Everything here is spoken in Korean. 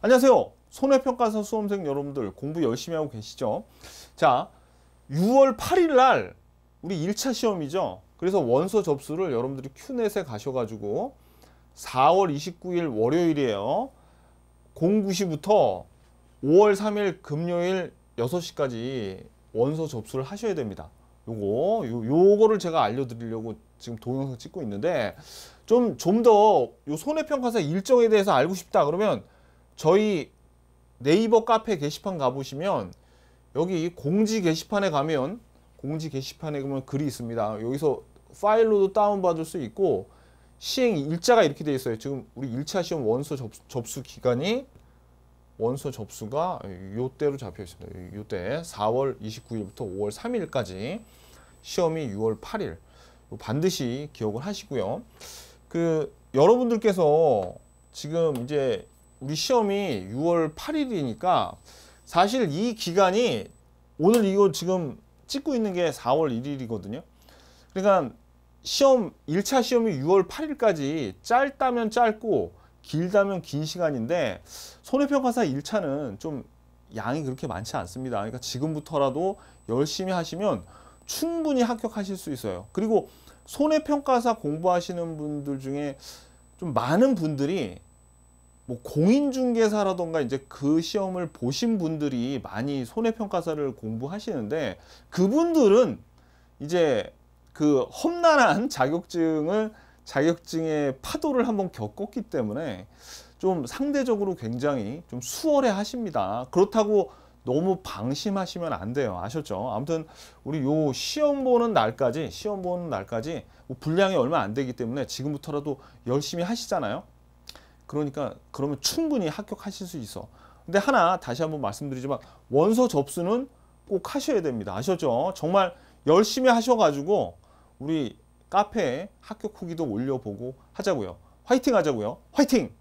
안녕하세요. 손해평가사 수험생 여러분들 공부 열심히 하고 계시죠? 자, 6월 8일 날 우리 1차 시험이죠. 그래서 원서 접수를 여러분들이 큐넷에 가셔가지고 4월 29일 월요일이에요. 09시부터 5월 3일 금요일 6시까지 원서 접수를 하셔야 됩니다. 요거, 요, 요거를 제가 알려드리려고 지금 동영상 찍고 있는데 좀 좀더요 손해평가사 일정에 대해서 알고 싶다 그러면 저희 네이버 카페 게시판 가보시면 여기 공지 게시판에 가면 공지 게시판에 보면 글이 있습니다. 여기서 파일로도 다운받을 수 있고 시행 일자가 이렇게 되어 있어요. 지금 우리 1차 시험 원서 접수, 접수 기간이 원서 접수가 요때로 잡혀 있습니다. 요때 4월 29일부터 5월 3일까지 시험이 6월 8일 반드시 기억을 하시고요. 그 여러분들께서 지금 이제 우리 시험이 6월 8일이니까 사실 이 기간이 오늘 이거 지금 찍고 있는 게 4월 1일이거든요. 그러니까 시험 1차 시험이 6월 8일까지 짧다면 짧고 길다면 긴 시간인데 손해평가사 1차는 좀 양이 그렇게 많지 않습니다. 그러니까 지금부터라도 열심히 하시면 충분히 합격하실 수 있어요. 그리고 손해평가사 공부하시는 분들 중에 좀 많은 분들이 뭐 공인중개사라던가 이제 그 시험을 보신 분들이 많이 손해평가사를 공부하시는데 그분들은 이제 그 험난한 자격증을 자격증의 파도를 한번 겪었기 때문에 좀 상대적으로 굉장히 좀 수월해 하십니다. 그렇다고 너무 방심하시면 안 돼요. 아셨죠? 아무튼 우리 요 시험 보는 날까지 시험 보는 날까지 뭐 분량이 얼마 안 되기 때문에 지금부터라도 열심히 하시잖아요. 그러니까 그러면 충분히 합격하실 수 있어. 근데 하나 다시 한번 말씀드리지만 원서 접수는 꼭 하셔야 됩니다. 아셨죠? 정말 열심히 하셔가지고 우리 카페에 합격 후기도 올려보고 하자고요. 화이팅 하자고요. 화이팅!